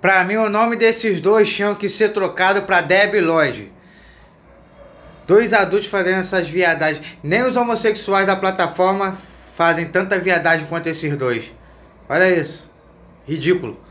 Para mim, o nome desses dois tinham que ser trocado para Deb Lloyd. Dois adultos fazendo essas viadagens. Nem os homossexuais da plataforma fazem tanta viadagem quanto esses dois. Olha isso. Ridículo.